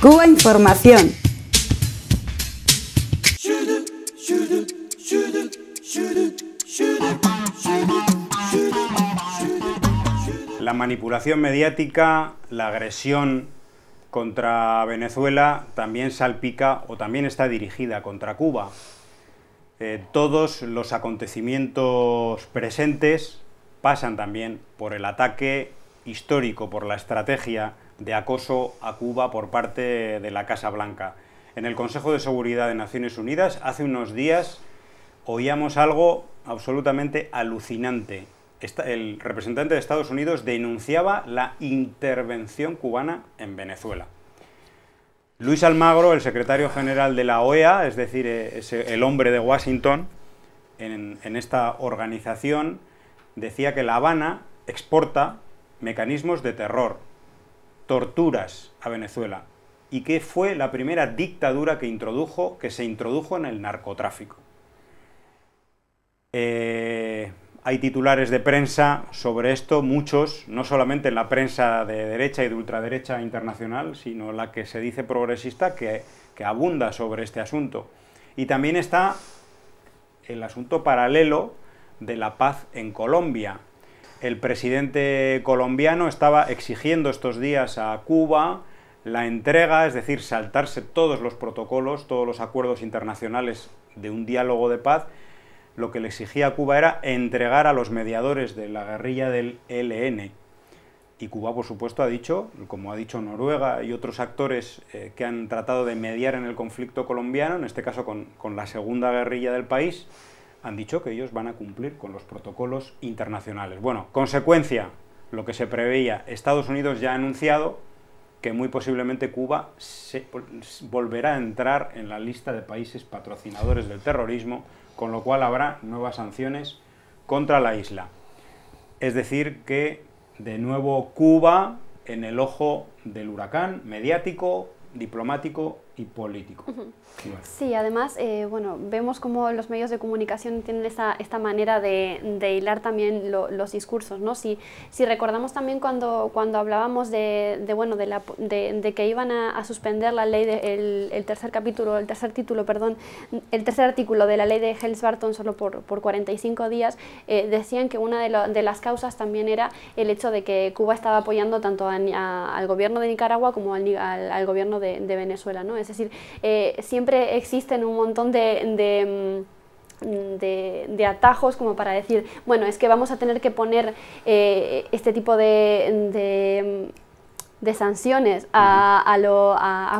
Cuba Información. La manipulación mediática, la agresión contra Venezuela también salpica o también está dirigida contra Cuba. Eh, todos los acontecimientos presentes pasan también por el ataque histórico, por la estrategia de acoso a Cuba por parte de la Casa Blanca. En el Consejo de Seguridad de Naciones Unidas, hace unos días, oíamos algo absolutamente alucinante. el representante de Estados Unidos denunciaba la intervención cubana en Venezuela. Luis Almagro, el secretario general de la OEA, es decir, eh, el hombre de Washington, en esta organización, decía que La Habana exporta mecanismos de terror, torturas a Venezuela y que fue la primera dictadura que, introdujo, que se introdujo en el narcotráfico. Eh, hay titulares de prensa sobre esto, muchos, no solamente en la prensa de derecha y de ultraderecha internacional, sino la que se dice progresista, que, que abunda sobre este asunto. Y también está el asunto paralelo de la paz en Colombia, el presidente colombiano estaba exigiendo estos días a Cuba la entrega, es decir, saltarse todos los protocolos, todos los acuerdos internacionales de un diálogo de paz, lo que le exigía a Cuba era entregar a los mediadores de la guerrilla del ELN. Y Cuba, por supuesto, ha dicho, como ha dicho Noruega y otros actores eh, que han tratado de mediar en el conflicto colombiano, en este caso con la segunda guerrilla del país, han dicho que ellos van a cumplir con los protocolos internacionales. Bueno, consecuencia, lo que se preveía, Estados Unidos ya ha anunciado que muy posiblemente Cuba se volverá a entrar en la lista de países patrocinadores del terrorismo, con lo cual habrá nuevas sanciones contra la isla. Es decir, que de nuevo Cuba en el ojo del huracán mediático, diplomático político. Sí, además, eh, bueno, vemos cómo los medios de comunicación tienen esta, esta manera de, hilar también los discursos, ¿no? Si, si recordamos también cuando, cuando hablábamos de, bueno, de, la, de, que iban a, suspender la ley, el tercer capítulo, el tercer título, perdón, el tercer artículo de la ley de Helms-Barton solo por, por 45 días, eh, decían que una de, las causas también era el hecho de que Cuba estaba apoyando tanto al gobierno de Nicaragua como al, gobierno de, Venezuela, ¿no? Es decir, eh, siempre existen un montón mm, de, atajos como para decir, bueno, es que vamos a tener que poner eh, este tipo de de sanciones a,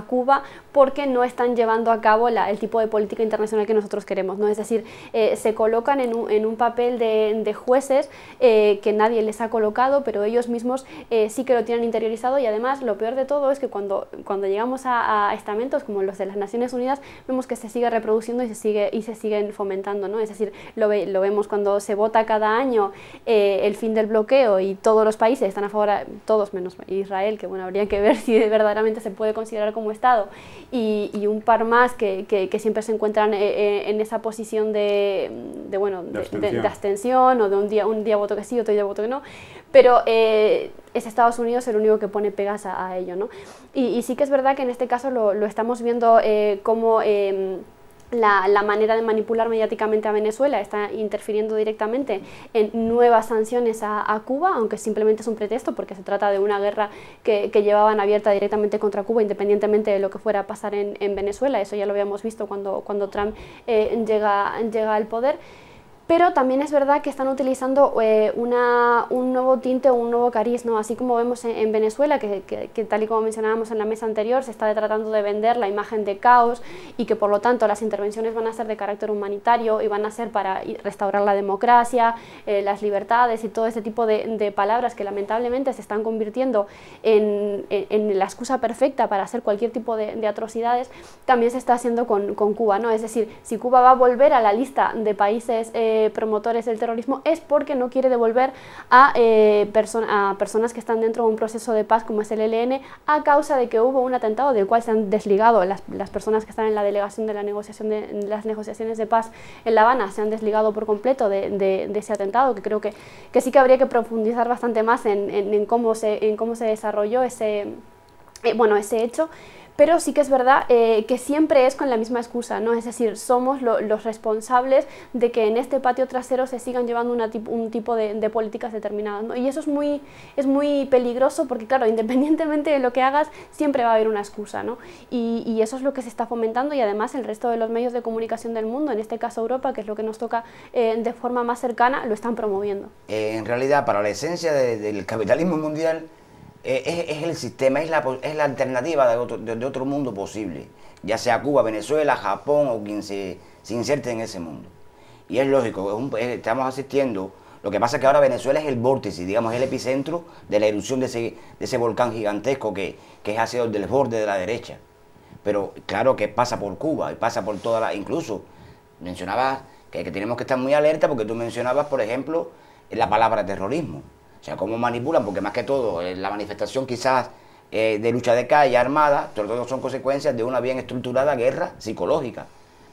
Cuba porque no están llevando a cabo la, el tipo de política internacional que nosotros queremos. ¿no? Es decir, eh, se colocan en un, en un papel de, jueces eh, que nadie les ha colocado, pero ellos mismos eh, sí que lo tienen interiorizado y además lo peor de todo es que cuando, cuando llegamos a, estamentos como los de las Naciones Unidas vemos que se sigue reproduciendo y se, sigue, y se siguen fomentando. ¿no? Es decir, lo, lo vemos cuando se vota cada año el fin del bloqueo y todos los países están a favor, todos menos Israel, que bueno, habría que ver si verdaderamente se puede considerar como Estado, y, un par más que, siempre se encuentran eh, eh, en esa posición de, bueno, de, abstención. o de un día, un día voto que sí, otro día voto que no, pero eh, es Estados Unidos el único que pone pegas a, ello, ¿no? Y, sí que es verdad que en este caso lo, estamos viendo como... Em, la, la, manera de manipular mediáticamente a Venezuela está interfiriendo directamente en nuevas sanciones a, Cuba, aunque simplemente es un pretexto porque se trata de una guerra que, que, llevaban abierta directamente contra Cuba, independientemente de lo que fuera a pasar en, Venezuela. Eso ya lo habíamos visto cuando, cuando Trump eh, llega, llega al poder pero también es verdad que están utilizando eh, una, un nuevo tinte o un nuevo cariz, así como vemos en, Venezuela, que, tal y como mencionábamos en la mesa anterior, se está tratando de vender la imagen de caos y que por lo tanto las intervenciones van a ser de carácter humanitario y van a ser para restaurar la democracia, eh, las libertades y todo ese tipo de, palabras que lamentablemente se están convirtiendo en, la excusa perfecta para hacer cualquier tipo de, atrocidades, también se está haciendo con, Cuba. ¿no? Es decir, si Cuba va a volver a la lista de países... Eh, eh, promotores del terrorismo es porque no quiere devolver a, eh, a personas que están dentro de un proceso de paz como es el ELN a causa de que hubo un atentado del cual se han desligado las, personas que están en la delegación de, la negociación de las negociaciones de paz en La Habana, se han desligado por completo de, ese atentado, que creo que, sí que habría que profundizar bastante más en, cómo, se, en cómo se desarrolló ese, eh, bueno, ese hecho pero sí que es verdad eh, que siempre es con la misma excusa, ¿no? Es decir, somos los responsables de que en este patio trasero se sigan llevando un tipo de, políticas determinadas, Y eso es muy, es muy peligroso porque, claro, independientemente de lo que hagas, siempre va a haber una excusa, Y, eso es lo que se está fomentando y además el resto de los medios de comunicación del mundo, en este caso Europa, que es lo que nos toca eh, de forma más cercana, lo están promoviendo. Eh, en realidad, para la esencia del capitalismo mundial, es, el sistema, es la, es la alternativa de otro, mundo posible, ya sea Cuba, Venezuela, Japón o quien se, inserte en ese mundo. Y es lógico, estamos asistiendo, lo que pasa es que ahora Venezuela es el vórtice, digamos, el epicentro de la erupción de ese, de ese volcán gigantesco que, que es hacia el del borde de la derecha. Pero claro que pasa por Cuba y pasa por toda la... Incluso mencionabas que tenemos que estar muy alerta porque tú mencionabas, por ejemplo, la palabra terrorismo. O sea, cómo manipulan, porque más que todo, eh, la manifestación quizás eh, de lucha de calle, armada, todo son consecuencias de una bien estructurada guerra psicológica.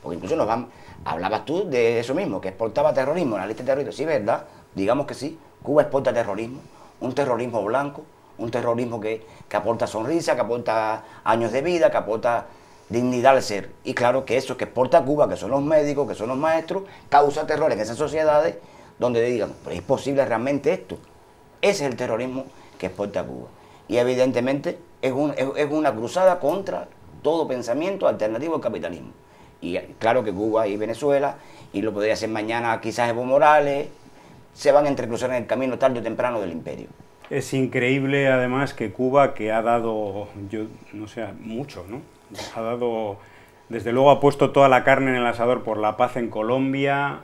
Porque incluso nos van, hablabas tú de eso mismo, que exportaba terrorismo, la lista de terrorismo. Sí, ¿verdad? Digamos que sí, Cuba exporta terrorismo, un terrorismo blanco, un terrorismo que, aporta sonrisa, que aporta años de vida, que aporta dignidad al ser. Y claro que eso que exporta Cuba, que son los médicos, que son los maestros, causa terror en esas sociedades donde digan, pero es posible realmente esto. Ese es el terrorismo que exporta Cuba. Y evidentemente es, una cruzada contra todo pensamiento alternativo al capitalismo. Y claro que Cuba y Venezuela, y lo podría hacer mañana quizás Evo Morales, se van a entrecruzar en el camino tarde o temprano del imperio. Es increíble además que Cuba, que ha dado, yo no sé, mucho, ¿no? Ha dado, desde luego ha puesto toda la carne en el asador por la paz en Colombia,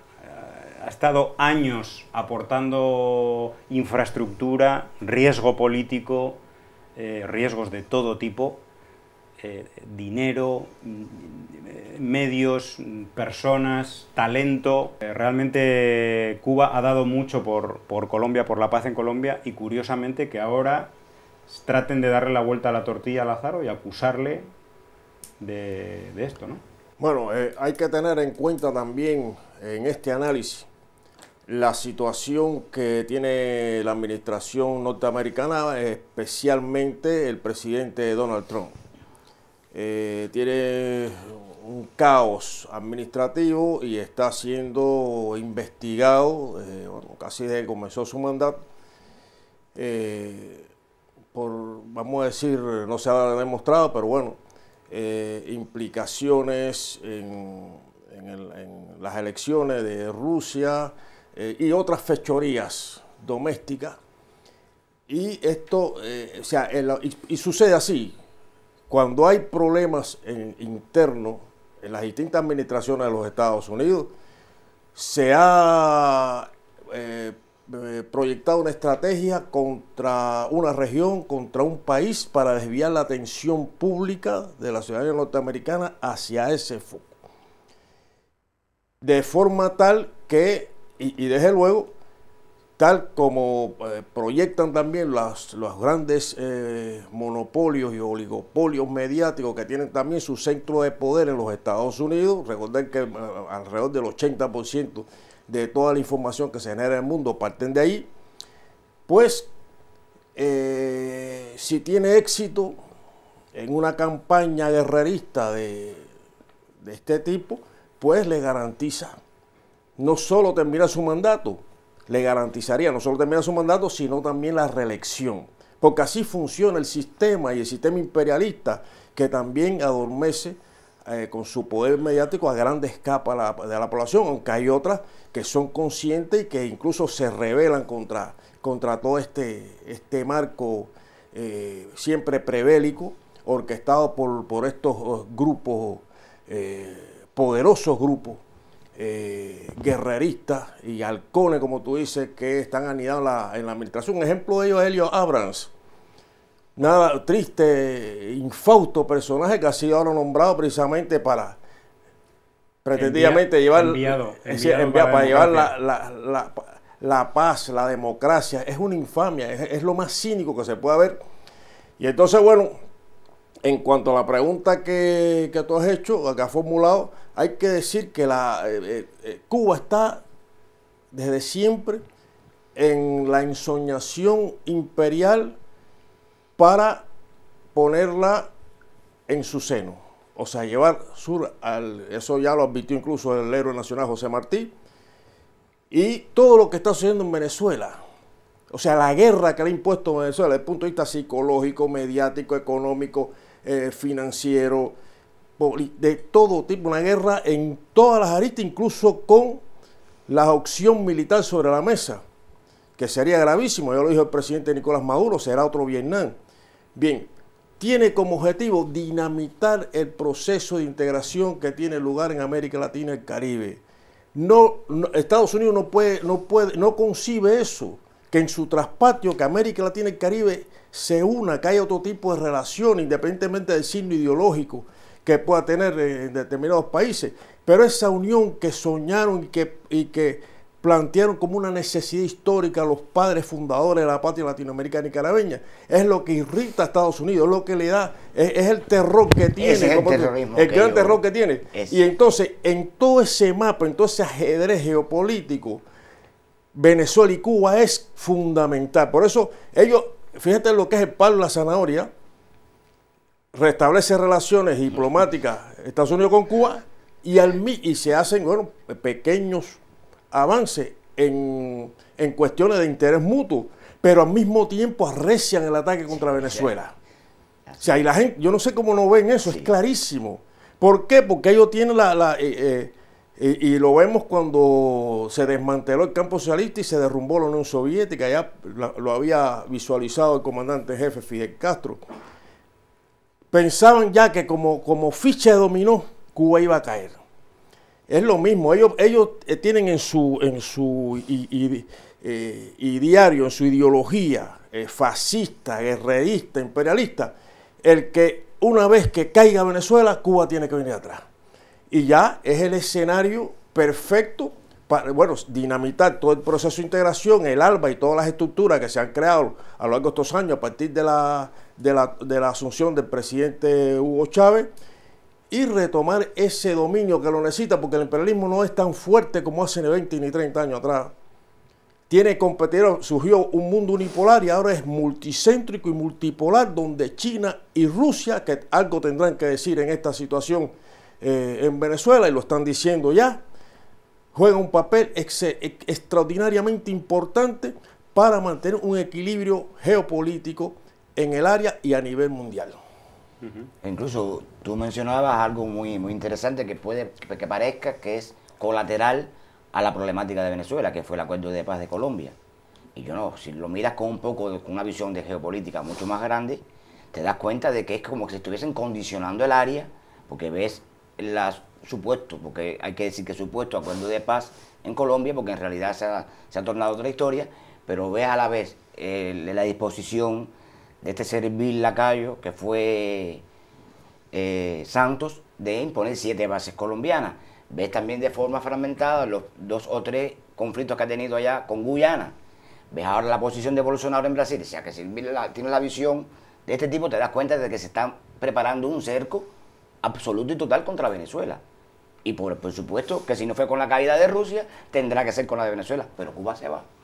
ha estado años aportando infraestructura, riesgo político, eh, riesgos de todo tipo, eh, dinero, mm, medios, personas, talento. Eh, realmente Cuba ha dado mucho por, Colombia, por la paz en Colombia y curiosamente que ahora traten de darle la vuelta a la tortilla a Lázaro y acusarle de, esto, ¿no? Bueno, hay que tener en cuenta también en este análisis la situación que tiene la administración norteamericana, especialmente el presidente Donald Trump. Eh, tiene un caos administrativo y está siendo investigado, eh, casi desde que comenzó su mandato, eh, por, vamos a decir, no se ha demostrado, pero bueno, implicaciones en las elecciones de Rusia, eh, y otras fechorías domésticas. Y esto, eh, o sea, y, sucede así. Cuando hay problemas internos en las distintas administraciones de los Estados Unidos, se ha eh, proyectado una estrategia contra una región, contra un país, para desviar la atención pública de la ciudadanía norteamericana hacia ese foco. De forma tal que y, desde luego, tal como eh, proyectan también las, los grandes eh, monopolios y oligopolios mediáticos que tienen también su centro de poder en los Estados Unidos, recuerden que eh, alrededor del 80% de toda la información que se genera en el mundo parten de ahí, pues si tiene éxito en una campaña guerrerista de, de este tipo, pues le garantiza no solo termina su mandato, le garantizaría no solo termina su mandato, sino también la reelección. Porque así funciona el sistema y el sistema imperialista que también adormece eh, con su poder mediático a grandes capas de la población, aunque hay otras que son conscientes y que incluso se rebelan contra, contra todo este, este marco eh, siempre prebélico, orquestado por, por estos oh, grupos, eh, poderosos grupos eh, guerreristas y halcones, como tú dices, que están anidados en la, administración. Un ejemplo de ellos es Helio Abrams. Nada triste, infausto personaje que ha sido ahora nombrado precisamente para pretendidamente llevar para, llevar la, la, la, paz, la democracia. Es una infamia, es, lo más cínico que se puede ver Y entonces, bueno, en cuanto a la pregunta que, tú has hecho, que has formulado, hay que decir que la, Cuba está desde siempre en la ensoñación imperial para ponerla en su seno. O sea, llevar sur al. Eso ya lo advirtió incluso el héroe nacional José Martí. Y todo lo que está sucediendo en Venezuela, o sea, la guerra que le ha impuesto Venezuela desde el punto de vista psicológico, mediático, económico, eh, financiero, de todo tipo, una guerra en todas las aristas, incluso con la opción militar sobre la mesa, que sería gravísimo, ya lo dijo el presidente Nicolás Maduro, será otro Vietnam. Bien, tiene como objetivo dinamitar el proceso de integración que tiene lugar en América Latina y el Caribe. Estados Unidos no puede, no puede, no concibe eso que en su traspatio, que América Latina y el Caribe se una, que haya otro tipo de relación, independientemente del signo ideológico que pueda tener en determinados países. Pero esa unión que soñaron y que, y que plantearon como una necesidad histórica los padres fundadores de la patria latinoamericana y carabeña, es lo que irrita a Estados Unidos, es lo que le da, es, el terror que tiene. el, gran terror que tiene. Y entonces, en todo ese mapa, en todo ese ajedrez geopolítico, Venezuela y Cuba es fundamental. Por eso ellos, fíjate lo que es el palo la zanahoria, restablece relaciones diplomáticas Estados Unidos con Cuba y, al, y se hacen pequeños avances en, cuestiones de interés mutuo, pero al mismo tiempo arrecian el ataque contra Venezuela. O sea, la gente, yo no sé cómo no ven eso, es clarísimo. ¿Por qué? Porque ellos tienen la... Eh, eh, y, lo vemos cuando se desmanteló el campo socialista y se derrumbó la Unión Soviética, ya lo había visualizado el comandante jefe Fidel Castro. Pensaban ya que como, como ficha dominó, Cuba iba a caer. Es lo mismo, ellos, ellos eh, tienen en su, en su y, eh, diario, en su ideología eh, fascista, guerrerista, imperialista, el que una vez que caiga Venezuela, Cuba tiene que venir atrás y ya es el escenario perfecto para, bueno, dinamitar todo el proceso de integración, el ALBA y todas las estructuras que se han creado a lo largo de estos años a partir de la, de la, asunción del presidente Hugo Chávez y retomar ese dominio que lo necesita, porque el imperialismo no es tan fuerte como hace ni 20 ni 30 años atrás. Tiene competidor surgió un mundo unipolar y ahora es multicéntrico y multipolar, donde China y Rusia, que algo tendrán que decir en esta situación eh, en Venezuela, y lo están diciendo ya, juega un papel e-, extraordinariamente importante para mantener un equilibrio geopolítico en el área y a nivel mundial. E incluso tú mencionabas algo muy, muy interesante que puede que parezca que es colateral a la problemática de Venezuela, que fue el acuerdo de paz de Colombia. Y yo no, si lo miras con un poco, con una visión de geopolítica mucho más grande, te das cuenta de que es como que se estuviesen condicionando el área, porque ves las supuesto, porque hay que decir que supuesto acuerdo de paz en Colombia, porque en realidad se ha, tornado otra historia, pero ves a la vez eh, la disposición de este servil lacayo que fue eh, Santos de imponer siete bases colombianas. Ves también de forma fragmentada los dos o tres conflictos que ha tenido allá con Guyana. Ves ahora la posición de Bolsonaro en Brasil. O sea que si tiene la visión de este tipo, te das cuenta de que se están preparando un cerco absoluto y total contra Venezuela. Y por, supuesto que si no fue con la caída de Rusia, tendrá que ser con la de Venezuela. Pero Cuba se va.